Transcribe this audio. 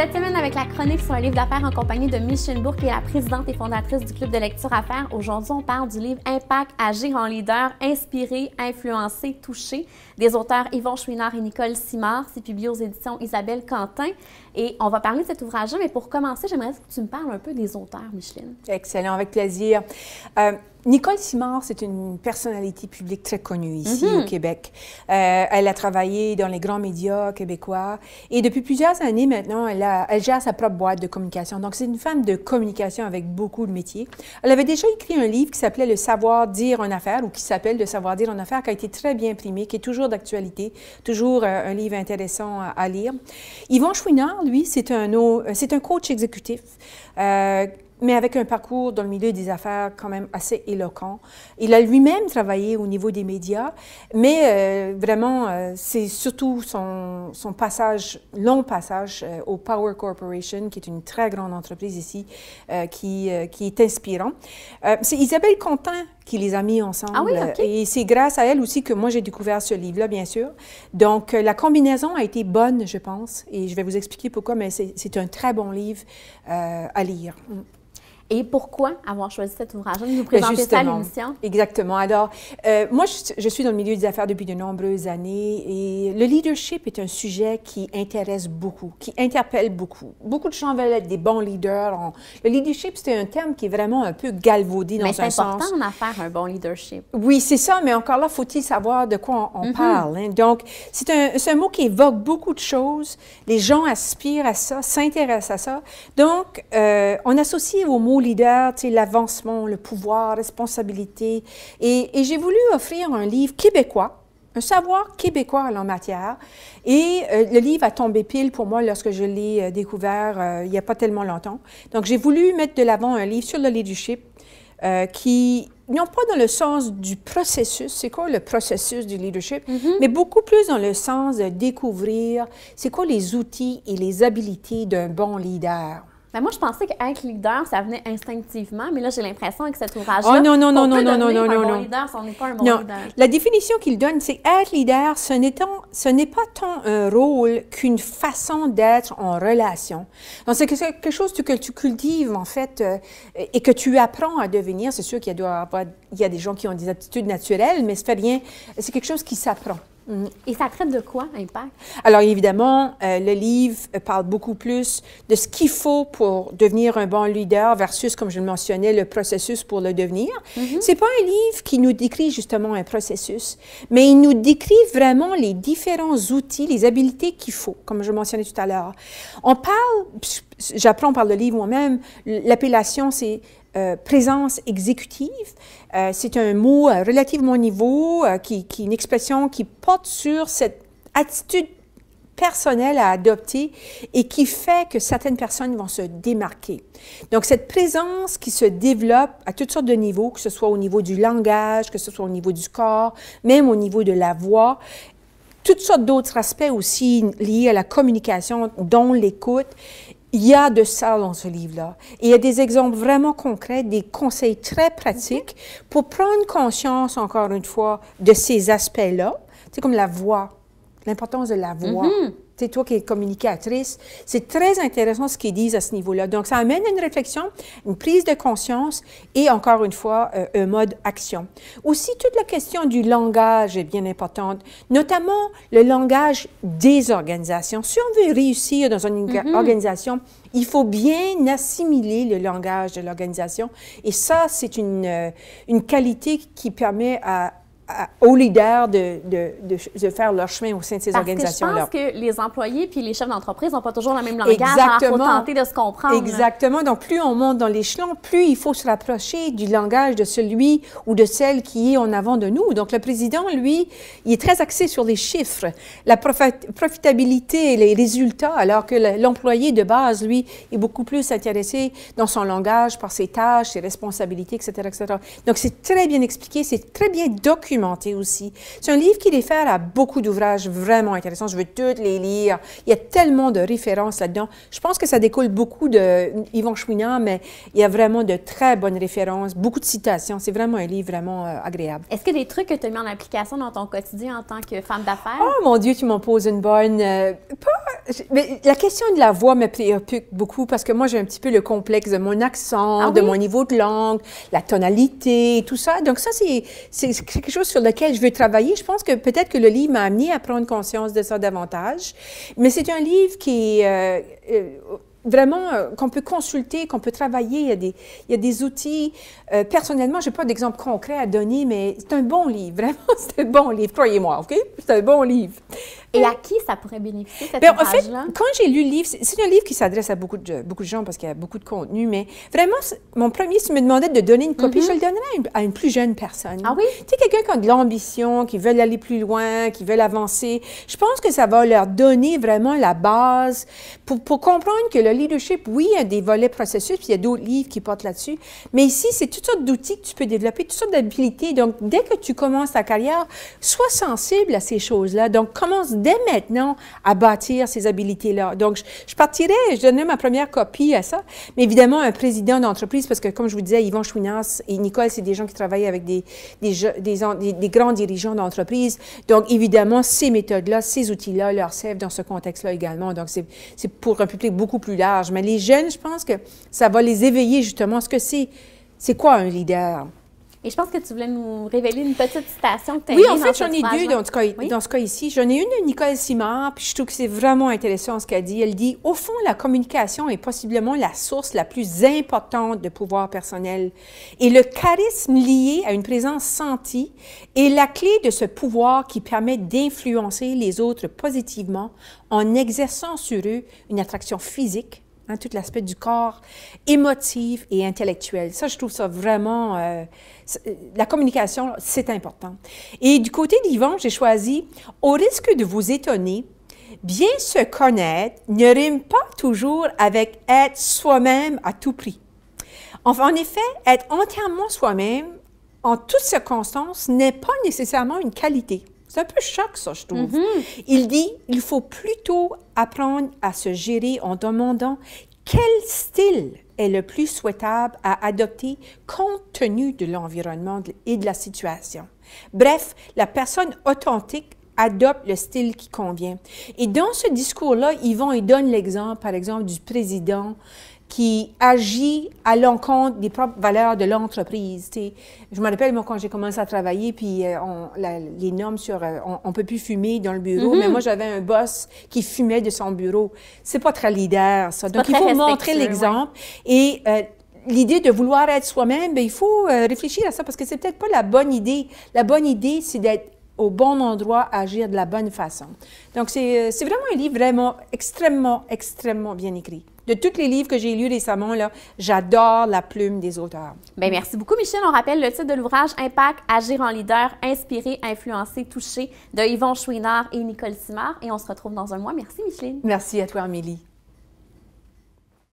Cette semaine, avec la chronique sur un livre d'affaires en compagnie de Micheline Bourque, qui est la présidente et fondatrice du Club de lecture affaires, aujourd'hui, on parle du livre Impact, agir en leader, inspirer, influencer, toucher, des auteurs Yvon Chouinard et Nicole Simard. C'est publié aux éditions Isabelle Quentin. Et on va parler de cet ouvrage-là, mais pour commencer, j'aimerais que tu me parles un peu des auteurs, Micheline. Excellent, avec plaisir. Euh, Nicole Simard, c'est une personnalité publique très connue ici au mhm. Québec. Euh, elle a travaillé dans les grands médias québécois et depuis plusieurs années maintenant, elle, elle gère sa propre boîte de communication. Donc, c'est une femme de communication avec beaucoup de métiers. Elle avait déjà écrit un livre qui s'appelait Le savoir dire en affaires ou qui s'appelle Le savoir dire en affaires, qui a été très bien primé, qui est toujours d'actualité, toujours euh, un livre intéressant à, lire. Yvon Chouinard, lui, c'est un, c'est un coach exécutif. Euh, mais avec un parcours dans le milieu des affaires quand même assez éloquent. Il a lui-même travaillé au niveau des médias, mais euh, vraiment, euh, c'est surtout son, passage, long passage euh, au Power Corporation, qui est une très grande entreprise ici, qui, qui, est inspirant. c'est Isabelle Contin qui les a mis ensemble. Ah oui, Et c'est grâce à elle aussi que moi j'ai découvert ce livre-là, bien sûr. Donc la combinaison a été bonne, je pense, et je vais vous expliquer pourquoi, mais c'est un très bon livre à lire. Mm. Et pourquoi avoir choisi cet ouvrage? vous ben, présenter ça à l'émission. Exactement. Alors, euh, moi, je, suis dans le milieu des affaires depuis de nombreuses années et le leadership est un sujet qui intéresse beaucoup, qui interpelle beaucoup. Beaucoup de gens veulent être des bons leaders. Le leadership, c'est un terme qui est vraiment un peu galvaudé dans un sens. c'est important de faire un bon leadership. Oui, c'est ça, mais encore là, faut-il savoir de quoi on, mhm. parle. Hein? Donc, c'est un, un mot qui évoque beaucoup de choses. Les gens aspirent à ça, s'intéressent à ça. Donc, euh, on associe au mot leader, l'avancement, le pouvoir, responsabilité. Et, j'ai voulu offrir un livre québécois un savoir québécois en matière. Et euh, le livre a tombé pile pour moi lorsque je l'ai euh, découvert euh, il n'y a pas tellement longtemps. Donc, j'ai voulu mettre de l'avant un livre sur le leadership qui, non pas dans le sens du processus, c'est quoi le processus du leadership, mm-hmm. mais beaucoup plus dans le sens de découvrir c'est quoi les outils et les habilités d'un bon leader. Ben moi, je pensais qu'être leader, ça venait instinctivement, mais là, j'ai l'impression que cet ouvrage-là. Oh non, non, non, non, non, non, non, non, bon Leader, si on n'est pas un bon non. La définition qu'il donne, c'est être leader, ce n'est, pas tant un rôle qu'une façon d'être en relation. Donc, c'est quelque chose que tu cultives, en fait, euh, et que tu apprends à devenir. C'est sûr qu'il y a, y des gens qui ont des aptitudes naturelles, mais ça fait rien. C'est quelque chose qui s'apprend. Mm. Et ça traite de quoi, Impact? Alors, évidemment, euh, le livre euh, parle beaucoup plus de ce qu'il faut pour devenir un bon leader versus, comme je le mentionnais, le processus pour le devenir. Mm-hmm. C'est pas un livre qui nous décrit justement un processus, mais il nous décrit vraiment les différents outils, les habiletés qu'il faut, comme je mentionnais tout à l'heure. On parle, j'apprends par le livre moi-même, l'appellation, c'est euh, présence exécutive. Euh, c'est un mot euh, relativement niveau, qui, qui, une expression qui porte sur cette attitude personnelle à adopter et qui fait que certaines personnes vont se démarquer. Donc, cette présence qui se développe à toutes sortes de niveaux, que ce soit au niveau du langage, que ce soit au niveau du corps, même au niveau de la voix, toutes sortes d'autres aspects aussi liés à la communication, dont l'écoute, il y a de ça dans ce livre-là. Il y a des exemples vraiment concrets, des conseils très pratiques pour prendre conscience, encore une fois, de ces aspects-là. C'est comme la voix, l'importance de la voix. Mm-hmm c'est toi qui es communicatrice. C'est très intéressant ce qu'ils disent à ce niveau-là. Donc, ça amène une réflexion, une prise de conscience et encore une fois, euh, un mode action. Aussi, toute la question du langage est bien importante, notamment le langage des organisations. Si on veut réussir dans une mm-hmm. organisation, il faut bien assimiler le langage de l'organisation. Et ça, c'est une, euh, une, qualité qui permet à, aux leaders de, de, de, faire leur chemin au sein de ces organisations-là. Je pense que les employés puis les chefs d'entreprise n'ont pas toujours le même langage. Exactement. faut tenter de se comprendre. Exactement. Donc, plus on monte dans l'échelon, plus il faut se rapprocher du langage de celui ou de celle qui est en avant de nous. Donc, le président, lui, il est très axé sur les chiffres, la profitabilité, les résultats, alors que l'employé de base, lui, est beaucoup plus intéressé dans son langage, par ses tâches, ses responsabilités, etc., etc. Donc, c'est très bien expliqué, c'est très bien documenté aussi. C'est un livre qui réfère à beaucoup d'ouvrages vraiment intéressants. Je veux tous les lire. Il y a tellement de références là-dedans. Je pense que ça découle beaucoup de Yvon Chouinard, mais il y a vraiment de très bonnes références, beaucoup de citations. C'est vraiment un livre vraiment euh, agréable. Est-ce que des trucs que tu as mis en application dans ton quotidien en tant que femme d'affaires? Oh mon Dieu, tu m'en poses une bonne. Euh, la question de la voix me préoccupe beaucoup parce que moi, j'ai un petit peu le complexe de mon accent, ah de mon niveau de langue, la tonalité, tout ça. Donc ça, c'est quelque chose sur lequel je veux travailler. Je pense que peut-être que le livre m'a amené à prendre conscience de ça davantage. Mais c'est un livre qui... Euh, euh, vraiment euh, qu'on peut consulter, qu'on peut travailler. Il y a des, outils. personnellement, je n'ai pas d'exemple concret à donner, mais c'est un bon livre. Vraiment, c'est un bon livre. Croyez-moi, OK? C'est un bon livre. Et à qui ça pourrait bénéficier, cet Bien, En fait, quand j'ai lu le livre, c'est un livre qui s'adresse à beaucoup de, beaucoup de gens parce qu'il y a beaucoup de contenu, mais vraiment, mon premier, si tu me demandais de donner une copie, je mhm. le donnerais à une, plus jeune personne. Ah oui? Tu sais, quelqu'un qui a de l'ambition, qui veut aller plus loin, qui veut avancer. Je pense que ça va leur donner vraiment la base pour, pour comprendre que le leadership, oui, il y a des volets processus, puis il y a d'autres livres qui portent là-dessus, mais ici, c'est toutes sortes d'outils que tu peux développer, toutes sortes d'habilités. Donc, dès que tu commences ta carrière, sois sensible à ces choses-là. Donc, commence dès maintenant à bâtir ces habiletés là Donc, je, je partirais, je donnerais ma première copie à ça. Mais évidemment, un président d'entreprise, parce que comme je vous disais, Yvon Chouinas et Nicole, c'est des gens qui travaillent avec des, grands dirigeants d'entreprise. Donc, évidemment, ces méthodes-là, ces outils-là leur servent dans ce contexte-là également. Donc, c'est pour un public beaucoup plus large. Mais les jeunes, je pense que ça va les éveiller justement ce que c'est. C'est quoi un leader? Et je pense que tu voulais nous révéler une petite citation que tu as Oui, en fait, j'en ai deux dans, ce cas, ici. J'en ai une de Nicole Simard, puis je trouve que c'est vraiment intéressant ce qu'elle dit. Elle dit Au fond, la communication est possiblement la source la plus importante de pouvoir personnel. Et le charisme lié à une présence sentie est la clé de ce pouvoir qui permet d'influencer les autres positivement en exerçant sur eux une attraction physique Hein, tout l'aspect du corps, émotif et intellectuel. Ça, je trouve ça vraiment... Euh, euh, la communication, c'est important. Et du côté d'Yvon, j'ai choisi « Au risque de vous étonner, bien se connaître ne rime pas toujours avec être soi-même à tout prix. Enfin, en effet, être entièrement soi-même en toutes circonstances n'est pas nécessairement une qualité. C'est un peu choc, ça, je trouve. Mhm. Il dit, il faut plutôt apprendre à se gérer en demandant quel style est le plus souhaitable à adopter compte tenu de l'environnement et de la situation. Bref, la personne authentique adopte le style qui convient. Et dans ce discours-là, ils vont et donnent l'exemple, par exemple, du président qui agit à l'encontre des propres valeurs de l'entreprise. Je me rappelle, moi, quand j'ai commencé à travailler, puis euh, on, les normes sur euh, on, ne peut plus fumer dans le bureau, mais mhm. moi, j'avais un boss qui fumait de son bureau. C'est pas très leader, ça. Donc, il faut montrer l'exemple. Et euh, l'idée de vouloir être soi-même, ben, il faut réfléchir à ça parce que c'est peut-être pas la bonne idée. La bonne idée, c'est d'être au bon endroit, agir de la bonne façon. Donc, euh, c'est vraiment un livre vraiment extrêmement, extrêmement bien écrit. De tous les livres que j'ai lus récemment, j'adore la plume des auteurs. Bien, merci beaucoup, Michel. On rappelle le titre de l'ouvrage Impact, Agir en leader, inspirer, influencer, toucher de Yvon Chouinard et Nicole Simard. Et on se retrouve dans un mois. Merci, Micheline. Merci à toi, Amélie.